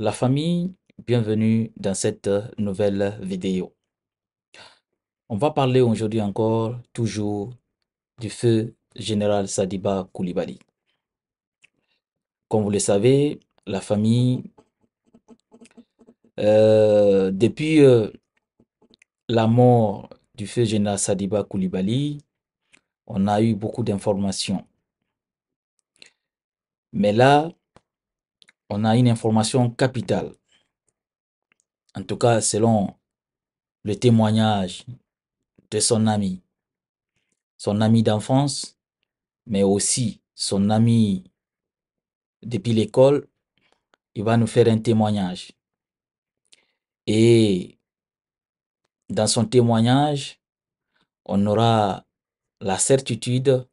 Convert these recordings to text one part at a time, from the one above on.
la famille, bienvenue dans cette nouvelle vidéo. On va parler aujourd'hui encore, toujours, du feu général Sadiba Koulibaly. Comme vous le savez, la famille, euh, depuis euh, la mort du feu général Sadiba Koulibaly, on a eu beaucoup d'informations. Mais là, on a une information capitale. En tout cas, selon le témoignage de son ami, son ami d'enfance, mais aussi son ami depuis l'école, il va nous faire un témoignage. Et dans son témoignage, on aura la certitude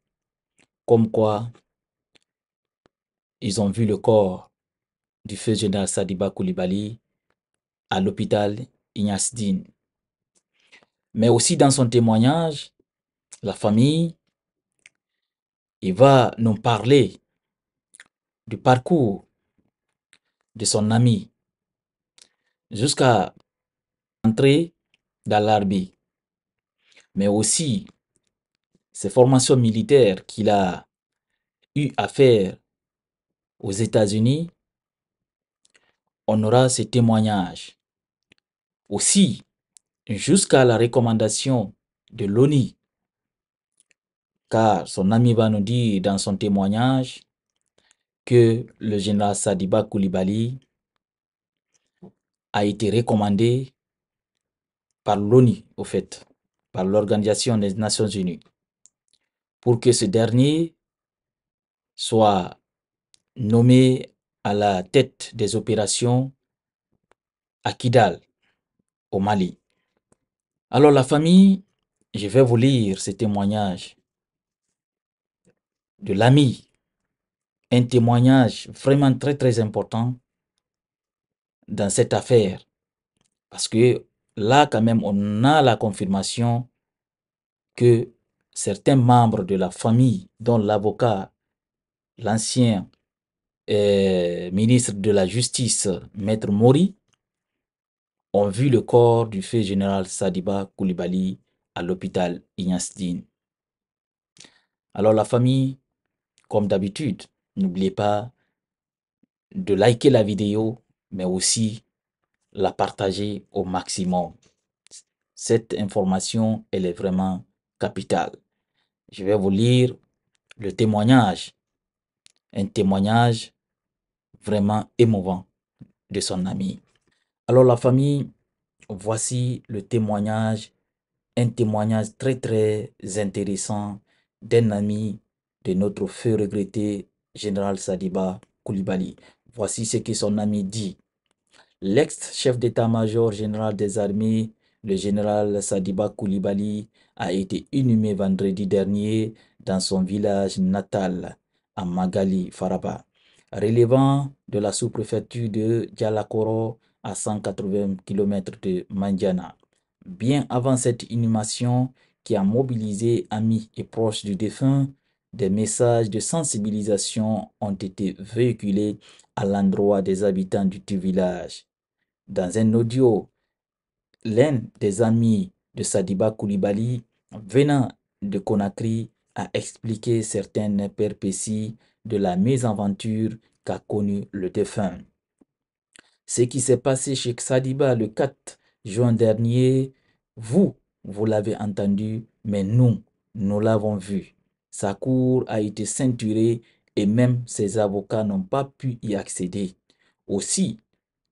comme quoi ils ont vu le corps du feu général Sadiba Koulibaly à l'hôpital Ignace Mais aussi dans son témoignage, la famille, il va nous parler du parcours de son ami jusqu'à entrer dans l'armée, mais aussi ses formations militaires qu'il a eu à faire aux États-Unis on aura ces témoignages. Aussi, jusqu'à la recommandation de l'ONI, car son ami va nous dire dans son témoignage que le général Sadiba Koulibaly a été recommandé par l'ONU, au fait, par l'Organisation des Nations Unies, pour que ce dernier soit nommé à la tête des opérations à Kidal, au Mali. Alors la famille, je vais vous lire ce témoignage de l'ami, un témoignage vraiment très très important dans cette affaire. Parce que là quand même, on a la confirmation que certains membres de la famille, dont l'avocat, l'ancien euh, ministre de la Justice, Maître Mori, ont vu le corps du fait général Sadiba Koulibaly à l'hôpital Ignace Alors la famille, comme d'habitude, n'oubliez pas de liker la vidéo, mais aussi la partager au maximum. Cette information, elle est vraiment capitale. Je vais vous lire le témoignage. Un témoignage vraiment émouvant de son ami. Alors la famille, voici le témoignage, un témoignage très très intéressant d'un ami de notre feu regretté, général Sadiba Koulibaly. Voici ce que son ami dit. L'ex-chef d'état-major général des armées, le général Sadiba Koulibaly, a été inhumé vendredi dernier dans son village natal, à Magali Faraba relevant de la sous-préfecture de Dialakoro, à 180 km de Mandiana. Bien avant cette inhumation qui a mobilisé amis et proches du défunt, des messages de sensibilisation ont été véhiculés à l'endroit des habitants du village. Dans un audio, l'un des amis de Sadiba Koulibaly, venant de Conakry, à expliquer certaines perpéties de la mésaventure qu'a connue le défunt. Ce qui s'est passé chez Xadiba le 4 juin dernier, vous, vous l'avez entendu, mais nous, nous l'avons vu. Sa cour a été ceinturée et même ses avocats n'ont pas pu y accéder. Aussi,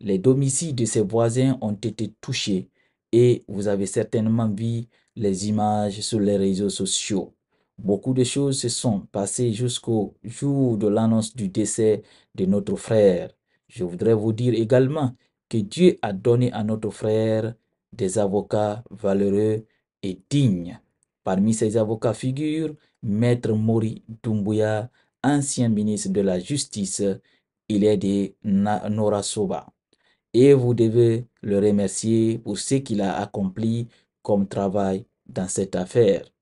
les domiciles de ses voisins ont été touchés et vous avez certainement vu les images sur les réseaux sociaux. Beaucoup de choses se sont passées jusqu'au jour de l'annonce du décès de notre frère. Je voudrais vous dire également que Dieu a donné à notre frère des avocats valeureux et dignes. Parmi ces avocats figurent Maître Mori Dumbuya, ancien ministre de la Justice. Il est de Soba. Et vous devez le remercier pour ce qu'il a accompli comme travail dans cette affaire.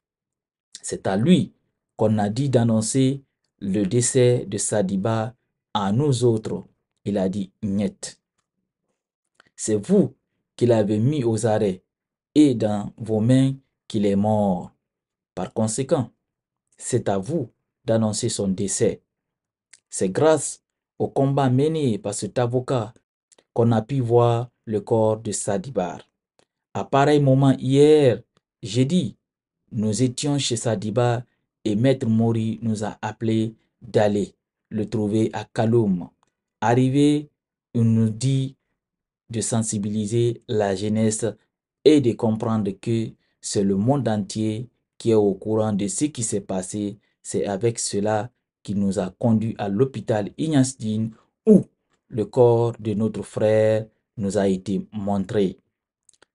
C'est à lui qu'on a dit d'annoncer le décès de Sadiba à nous autres. Il a dit Niet. C'est vous qui l'avez mis aux arrêts et dans vos mains qu'il est mort. Par conséquent, c'est à vous d'annoncer son décès. C'est grâce au combat mené par cet avocat qu'on a pu voir le corps de Sadibar. À pareil moment hier, j'ai dit nous étions chez Sadiba et Maître Mori nous a appelé d'aller le trouver à Kaloum. Arrivé, il nous dit de sensibiliser la jeunesse et de comprendre que c'est le monde entier qui est au courant de ce qui s'est passé. C'est avec cela qu'il nous a conduits à l'hôpital Ignastine où le corps de notre frère nous a été montré.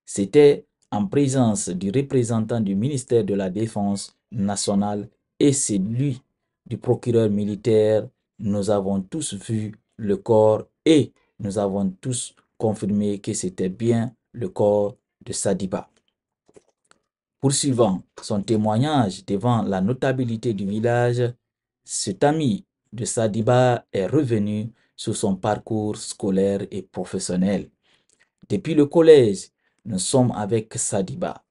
C'était en présence du représentant du ministère de la Défense nationale et celui du procureur militaire, nous avons tous vu le corps et nous avons tous confirmé que c'était bien le corps de Sadiba. Poursuivant son témoignage devant la notabilité du village, cet ami de Sadiba est revenu sur son parcours scolaire et professionnel. Depuis le collège, nous sommes avec Sadiba.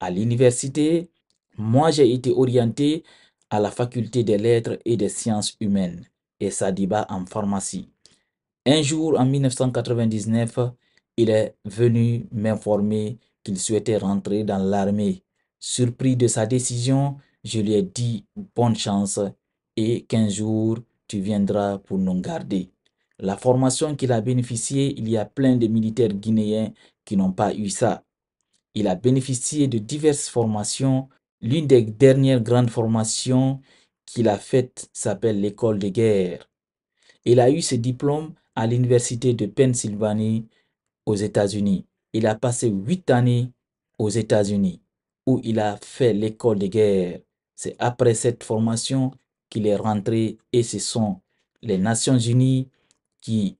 À l'université, moi j'ai été orienté à la faculté des lettres et des sciences humaines et Sadiba en pharmacie. Un jour en 1999, il est venu m'informer qu'il souhaitait rentrer dans l'armée. Surpris de sa décision, je lui ai dit bonne chance et qu'un jours, tu viendras pour nous garder. La formation qu'il a bénéficiée, il y a plein de militaires guinéens qui n'ont pas eu ça. Il a bénéficié de diverses formations. L'une des dernières grandes formations qu'il a faites s'appelle l'école de guerre. Il a eu ses diplômes à l'université de Pennsylvanie aux États-Unis. Il a passé huit années aux États-Unis où il a fait l'école de guerre. C'est après cette formation qu'il est rentré et ce sont les Nations Unies qui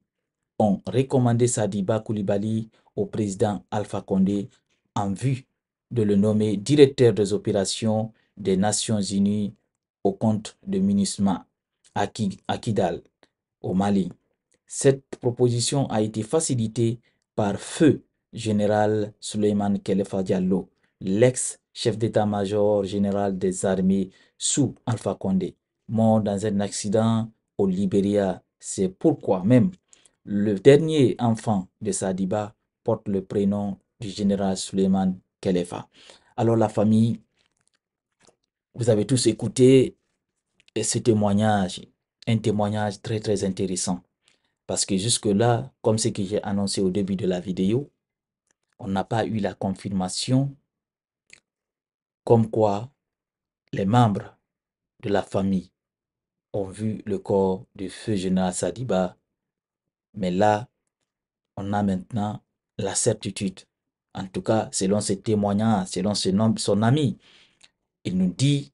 ont recommandé Sadiba Koulibaly au président Alpha Condé en vue de le nommer directeur des opérations des Nations Unies au compte de MINUSMA à Kidal, au Mali. Cette proposition a été facilitée par feu général Suleiman Kelefa Diallo, l'ex-chef d'état-major général des armées sous Alpha Condé, mort dans un accident au Libéria c'est pourquoi même le dernier enfant de Sadiba porte le prénom du général Suleiman Khalifa. Alors la famille, vous avez tous écouté ce témoignage, un témoignage très très intéressant. Parce que jusque-là, comme ce que j'ai annoncé au début de la vidéo, on n'a pas eu la confirmation comme quoi les membres de la famille ont vu le corps du feu général Sadiba. Mais là, on a maintenant la certitude. En tout cas, selon ses témoignages, selon son, son ami, il nous dit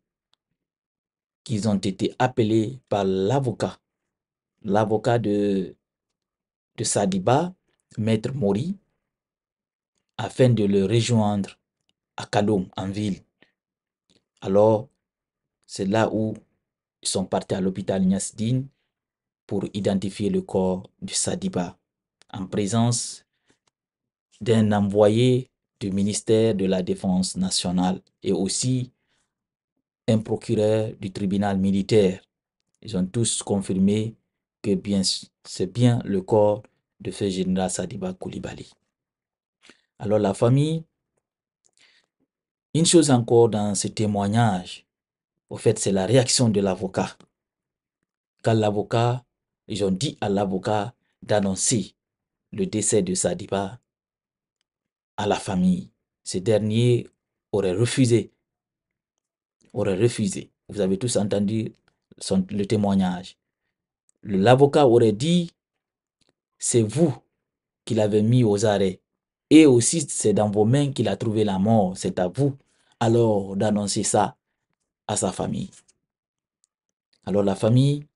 qu'ils ont été appelés par l'avocat, l'avocat de, de Sadiba, Maître Mori, afin de le rejoindre à Kaloum, en ville. Alors, c'est là où ils sont partis à l'hôpital Niasdine pour identifier le corps du Sadiba en présence d'un envoyé du ministère de la Défense nationale et aussi un procureur du tribunal militaire. Ils ont tous confirmé que bien, c'est bien le corps de ce général Sadiba Koulibaly. Alors la famille, une chose encore dans ce témoignage, au fait, c'est la réaction de l'avocat. Quand l'avocat, ils ont dit à l'avocat d'annoncer le décès de Sadiba à la famille, ce dernier aurait refusé. Aurait refusé. Vous avez tous entendu le témoignage. L'avocat aurait dit, c'est vous qui l'avez mis aux arrêts. Et aussi, c'est dans vos mains qu'il a trouvé la mort. C'est à vous alors d'annoncer ça sa famille. Alors la famille,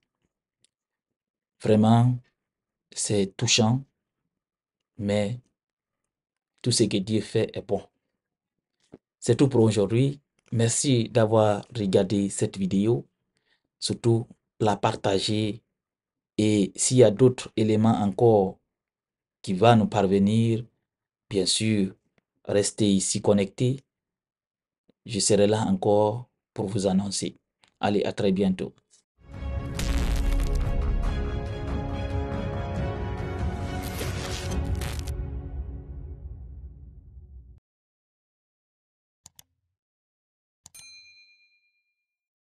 vraiment, c'est touchant, mais tout ce que Dieu fait est bon. C'est tout pour aujourd'hui. Merci d'avoir regardé cette vidéo, surtout la partager. Et s'il y a d'autres éléments encore qui vont nous parvenir, bien sûr, restez ici connecté Je serai là encore pour vous annoncer. Allez, à très bientôt.